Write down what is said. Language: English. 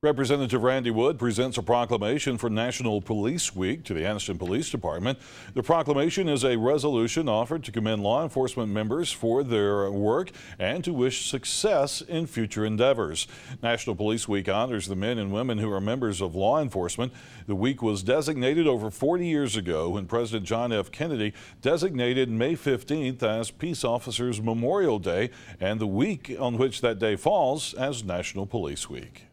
Representative Randy Wood presents a proclamation for National Police Week to the Anniston Police Department. The proclamation is a resolution offered to commend law enforcement members for their work and to wish success in future endeavors. National Police Week honors the men and women who are members of law enforcement. The week was designated over 40 years ago when President John F. Kennedy designated May 15th as Peace Officers Memorial Day and the week on which that day falls as National Police Week.